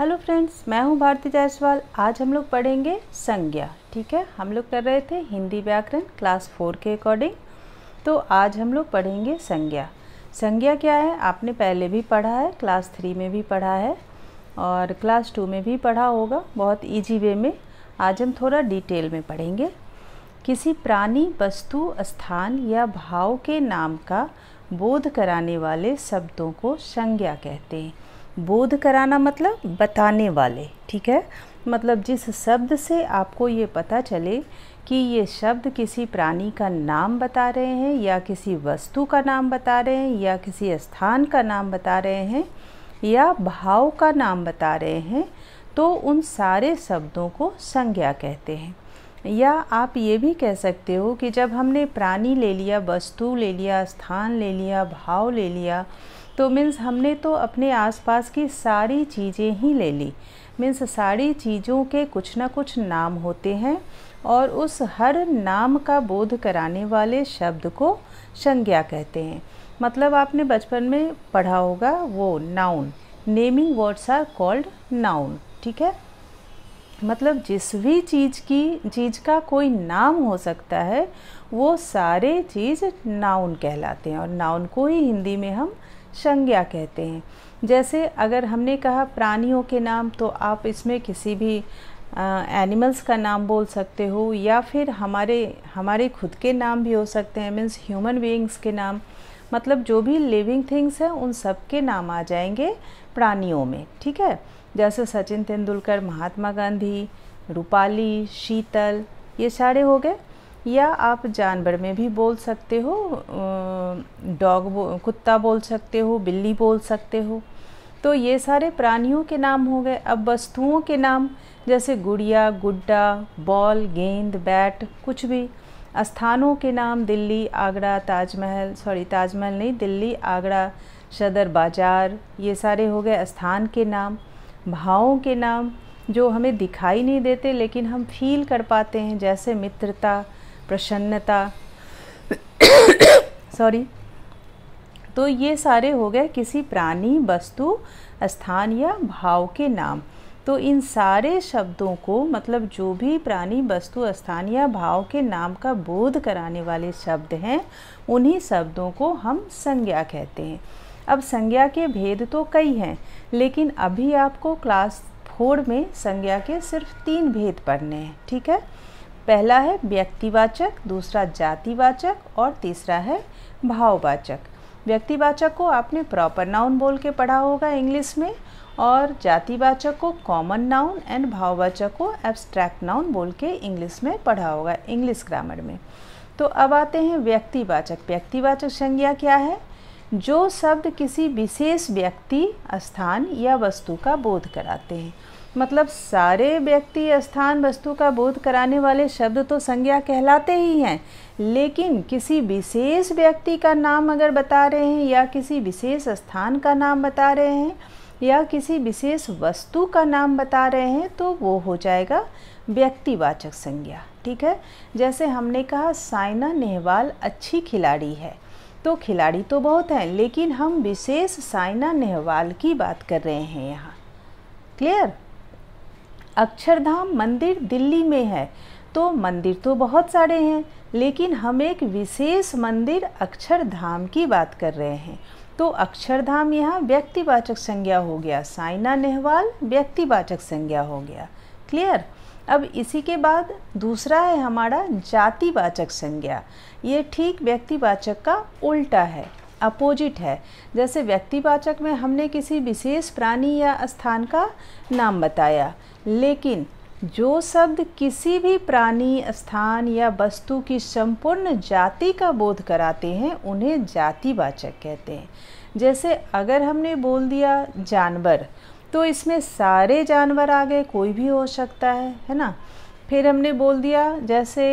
hello friends मैं हूं भारती जायसवाल आज हम लोग पढ़ेंगे संज्ञा ठीक है हम लोग कर रहे थे हिंदी व्याकरण क्लास फोर के अकॉर्डिंग तो आज हम लोग पढ़ेंगे संज्ञा संज्ञा क्या है आपने पहले भी पढ़ा है क्लास थ्री में भी पढ़ा है और क्लास टू में भी पढ़ा होगा बहुत ईजी वे में आज हम थोड़ा डिटेल में पढ़ेंगे किसी प्राणी वस्तु स्थान या भाव के नाम का बोध कराने वाले शब्दों को संज्ञा कहते हैं बोध कराना मतलब बताने वाले ठीक है मतलब जिस शब्द से आपको ये पता चले कि ये शब्द किसी प्राणी का नाम बता रहे हैं या किसी वस्तु का नाम बता रहे हैं या किसी स्थान का नाम बता रहे हैं या भाव का नाम बता रहे हैं तो उन सारे शब्दों को संज्ञा कहते हैं या आप ये भी कह सकते हो कि जब हमने प्राणी ले लिया वस्तु ले लिया स्थान ले लिया भाव ले लिया तो मीन्स हमने तो अपने आसपास की सारी चीज़ें ही ले ली मीन्स सारी चीज़ों के कुछ ना कुछ नाम होते हैं और उस हर नाम का बोध कराने वाले शब्द को संज्ञा कहते हैं मतलब आपने बचपन में पढ़ा होगा वो noun naming words are called noun ठीक है मतलब जिस भी चीज़ की चीज़ का कोई नाम हो सकता है वो सारे चीज़ नाउन कहलाते हैं और नाउन को ही हिंदी में हम संज्ञा कहते हैं जैसे अगर हमने कहा प्राणियों के नाम तो आप इसमें किसी भी एनिमल्स का नाम बोल सकते हो या फिर हमारे हमारे खुद के नाम भी हो सकते हैं मीन्स ह्यूमन बीइंग्स के नाम मतलब जो भी लिविंग थिंग्स हैं उन सब के नाम आ जाएंगे प्राणियों में ठीक है जैसे सचिन तेंदुलकर महात्मा गांधी रूपाली शीतल ये सारे हो गए या आप जानवर में भी बोल सकते हो डॉग बो, कुत्ता बोल सकते हो बिल्ली बोल सकते हो तो ये सारे प्राणियों के नाम हो गए अब वस्तुओं के नाम जैसे गुड़िया गुड्डा बॉल गेंद बैट कुछ भी स्थानों के नाम दिल्ली आगरा ताजमहल सॉरी ताजमहल नहीं दिल्ली आगरा सदर बाज़ार ये सारे हो गए स्थान के नाम भावों के नाम जो हमें दिखाई नहीं देते लेकिन हम फील कर पाते हैं जैसे मित्रता प्रसन्नता सॉरी तो ये सारे हो गए किसी प्राणी वस्तु स्थान या भाव के नाम तो इन सारे शब्दों को मतलब जो भी प्राणी वस्तु स्थान या भाव के नाम का बोध कराने वाले शब्द हैं उन्हीं शब्दों को हम संज्ञा कहते हैं अब संज्ञा के भेद तो कई हैं लेकिन अभी आपको क्लास फोर में संज्ञा के सिर्फ तीन भेद पढ़ने हैं ठीक है पहला है व्यक्तिवाचक दूसरा जातिवाचक और तीसरा है भाववाचक व्यक्तिवाचक को आपने प्रॉपर नाउन बोल के पढ़ा होगा इंग्लिश में और जातिवाचक को कॉमन नाउन एंड भाववाचक को एब्स्ट्रैक्ट नाउन बोल के इंग्लिश में पढ़ा होगा इंग्लिश ग्रामर में तो अब आते हैं व्यक्तिवाचक व्यक्तिवाचक संज्ञा क्या है जो शब्द किसी विशेष व्यक्ति स्थान या वस्तु का बोध कराते हैं मतलब सारे व्यक्ति स्थान वस्तु का बोध कराने वाले शब्द तो संज्ञा कहलाते ही हैं लेकिन किसी विशेष व्यक्ति का नाम अगर बता रहे हैं या किसी विशेष स्थान का नाम बता रहे हैं या किसी विशेष वस्तु का नाम बता रहे हैं तो वो हो जाएगा व्यक्तिवाचक संज्ञा ठीक है जैसे हमने कहा साइना नेहवाल अच्छी खिलाड़ी है तो खिलाड़ी तो बहुत हैं लेकिन हम विशेष साइना नेहवाल की बात कर रहे हैं यहाँ क्लियर अक्षरधाम मंदिर दिल्ली में है तो मंदिर तो बहुत सारे हैं लेकिन हम एक विशेष मंदिर अक्षरधाम की बात कर रहे हैं तो अक्षरधाम यहाँ व्यक्तिवाचक संज्ञा हो गया साइना नेहवाल व्यक्तिवाचक संज्ञा हो गया क्लियर अब इसी के बाद दूसरा है हमारा जातिवाचक संज्ञा ये ठीक व्यक्तिवाचक का उल्टा है अपोजिट है जैसे व्यक्तिवाचक में हमने किसी विशेष प्राणी या स्थान का नाम बताया लेकिन जो शब्द किसी भी प्राणी स्थान या वस्तु की संपूर्ण जाति का बोध कराते हैं उन्हें जातिवाचक कहते हैं जैसे अगर हमने बोल दिया जानवर तो इसमें सारे जानवर आ गए कोई भी हो सकता है है ना फिर हमने बोल दिया जैसे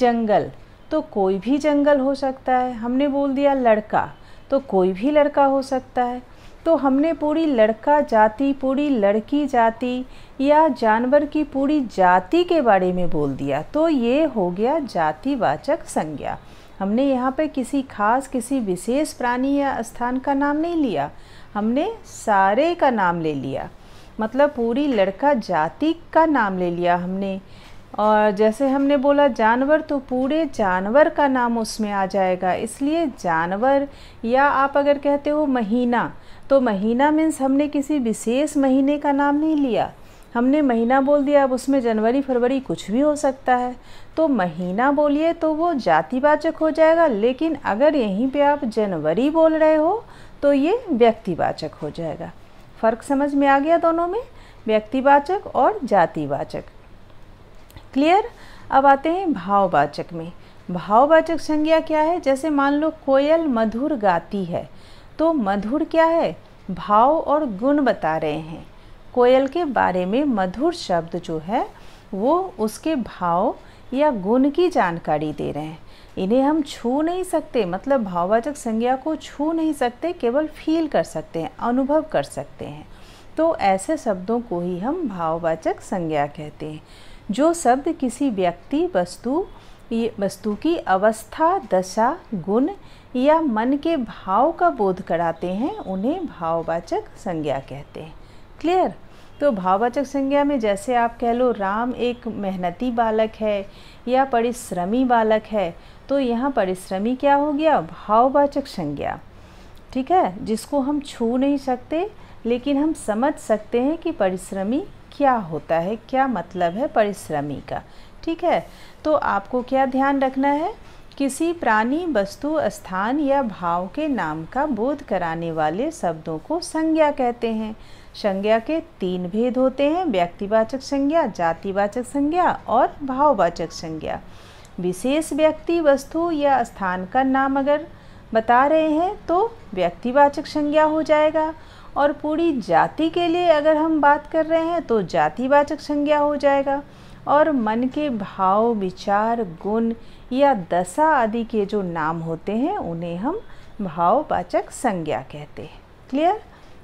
जंगल तो कोई भी जंगल हो सकता है हमने बोल दिया लड़का तो कोई भी लड़का हो सकता है तो हमने पूरी लड़का जाति पूरी लड़की जाति या जानवर की पूरी जाति के बारे में बोल दिया तो ये हो गया जातिवाचक संज्ञा हमने यहाँ पर किसी खास किसी विशेष प्राणी या स्थान का नाम नहीं लिया हमने सारे का नाम ले लिया मतलब पूरी लड़का जाति का नाम ले लिया हमने और जैसे हमने बोला जानवर तो पूरे जानवर का नाम उसमें आ जाएगा इसलिए जानवर या आप अगर कहते हो महीना तो महीना मीन्स हमने किसी विशेष महीने का नाम नहीं लिया हमने महीना बोल दिया अब उसमें जनवरी फरवरी कुछ भी हो सकता है तो महीना बोलिए तो वो जातिवाचक हो जाएगा लेकिन अगर यहीं पे आप जनवरी बोल रहे हो तो ये व्यक्तिवाचक हो जाएगा फ़र्क समझ में आ गया दोनों में व्यक्तिवाचक और जातिवाचक क्लियर अब आते हैं भाववाचक में भाववाचक संज्ञा क्या है जैसे मान लो कोयल मधुर गाती है तो मधुर क्या है भाव और गुण बता रहे हैं कोयल के बारे में मधुर शब्द जो है वो उसके भाव या गुण की जानकारी दे रहे हैं इन्हें हम छू नहीं सकते मतलब भाववाचक संज्ञा को छू नहीं सकते केवल फील कर सकते हैं अनुभव कर सकते हैं तो ऐसे शब्दों को ही हम भाववाचक संज्ञा कहते हैं जो शब्द किसी व्यक्ति वस्तु वस्तु की अवस्था दशा गुण या मन के भाव का बोध कराते हैं उन्हें भाववाचक संज्ञा कहते हैं क्लियर तो भाववाचक संज्ञा में जैसे आप कह लो राम एक मेहनती बालक है या परिश्रमी बालक है तो यहाँ परिश्रमी क्या हो गया भाववाचक संज्ञा ठीक है जिसको हम छू नहीं सकते लेकिन हम समझ सकते हैं कि परिश्रमी क्या होता है क्या मतलब है परिश्रमी का ठीक है तो आपको क्या ध्यान रखना है किसी प्राणी वस्तु स्थान या भाव के नाम का बोध कराने वाले शब्दों को संज्ञा कहते हैं संज्ञा के तीन भेद होते हैं व्यक्तिवाचक संज्ञा जातिवाचक संज्ञा और भाववाचक संज्ञा विशेष व्यक्ति वस्तु या स्थान का नाम अगर बता रहे हैं तो व्यक्तिवाचक संज्ञा हो जाएगा और पूरी जाति के लिए अगर हम बात कर रहे हैं तो जातिवाचक संज्ञा हो जाएगा और मन के भाव विचार गुण या दशा आदि के जो नाम होते हैं उन्हें हम भाववाचक संज्ञा कहते हैं क्लियर